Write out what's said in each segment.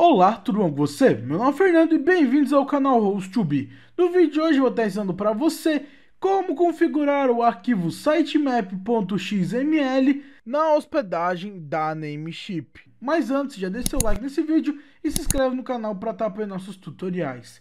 Olá, tudo bom com você? Meu nome é Fernando e bem-vindos ao canal host 2 No vídeo de hoje eu vou estar ensinando para você como configurar o arquivo sitemap.xml na hospedagem da Namecheap. Mas antes, já deixa seu like nesse vídeo e se inscreve no canal para estar apoiando nossos tutoriais.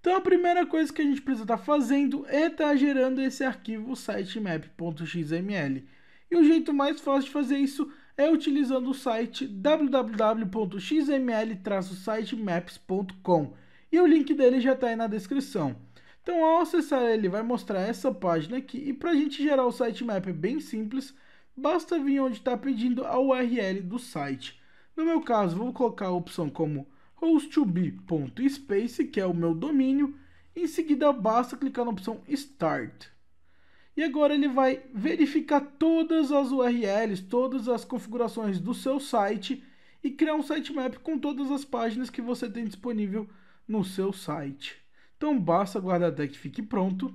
Então a primeira coisa que a gente precisa estar fazendo é estar gerando esse arquivo sitemap.xml. E o jeito mais fácil de fazer isso é é utilizando o site www.xml-sitemaps.com e o link dele já está aí na descrição. Então, ao acessar ele, vai mostrar essa página aqui e para a gente gerar o sitemap bem simples, basta vir onde está pedindo a URL do site. No meu caso, vou colocar a opção como host que é o meu domínio, em seguida basta clicar na opção Start. E agora ele vai verificar todas as URLs, todas as configurações do seu site e criar um sitemap com todas as páginas que você tem disponível no seu site. Então basta aguardar até que fique pronto.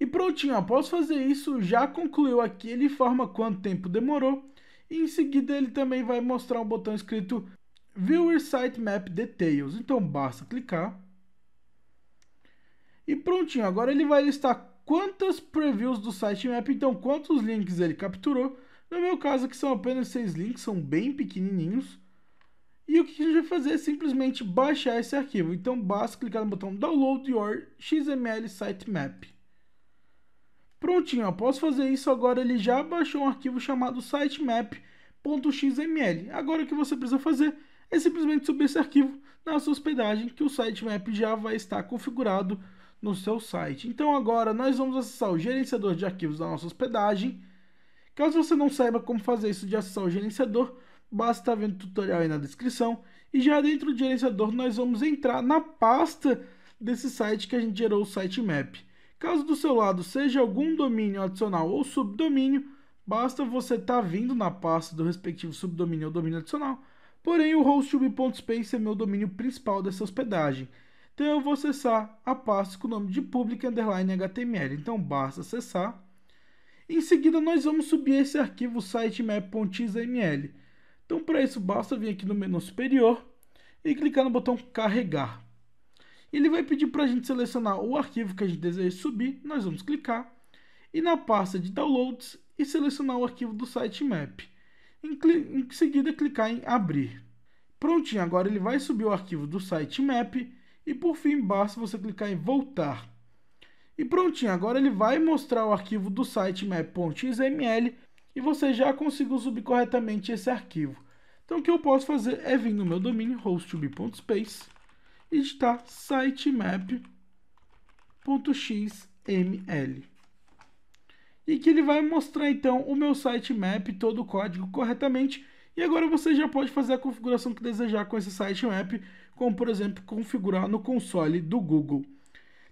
E prontinho, após fazer isso, já concluiu aqui, ele informa quanto tempo demorou. E em seguida ele também vai mostrar um botão escrito Viewer Sitemap Details. Então basta clicar. E prontinho, agora ele vai listar quantas previews do sitemap, então quantos links ele capturou. No meu caso aqui são apenas seis links, são bem pequenininhos. E o que a gente vai fazer é simplesmente baixar esse arquivo. Então basta clicar no botão Download Your XML Sitemap. Prontinho, após fazer isso, agora ele já baixou um arquivo chamado sitemap.xml. Agora o que você precisa fazer é simplesmente subir esse arquivo na sua hospedagem, que o sitemap já vai estar configurado no seu site. Então agora nós vamos acessar o gerenciador de arquivos da nossa hospedagem. Caso você não saiba como fazer isso de acessar o gerenciador, basta estar vendo o tutorial aí na descrição. E já dentro do gerenciador nós vamos entrar na pasta desse site que a gente gerou o sitemap. Caso do seu lado seja algum domínio adicional ou subdomínio, basta você estar tá vindo na pasta do respectivo subdomínio ou domínio adicional. Porém, o hostube.space é meu domínio principal dessa hospedagem. Então eu vou acessar a pasta com o nome de public underline html. Então basta acessar. Em seguida nós vamos subir esse arquivo sitemap.xml. Então para isso basta vir aqui no menu superior e clicar no botão carregar. Ele vai pedir para a gente selecionar o arquivo que a gente deseja subir. Nós vamos clicar e na pasta de downloads e selecionar o arquivo do sitemap. Em, em seguida clicar em abrir. Prontinho, agora ele vai subir o arquivo do sitemap e por fim, basta você clicar em voltar. E prontinho, agora ele vai mostrar o arquivo do site map.xml e você já conseguiu subir corretamente esse arquivo. Então o que eu posso fazer é vir no meu domínio hostube.space, e digitar sitemap.xml. E que ele vai mostrar então o meu sitemap, todo o código corretamente e agora você já pode fazer a configuração que desejar com esse sitemap, como por exemplo configurar no console do Google.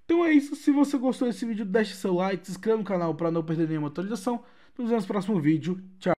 Então é isso, se você gostou desse vídeo, deixe seu like, se inscreva no canal para não perder nenhuma atualização. Nos vemos no próximo vídeo, tchau!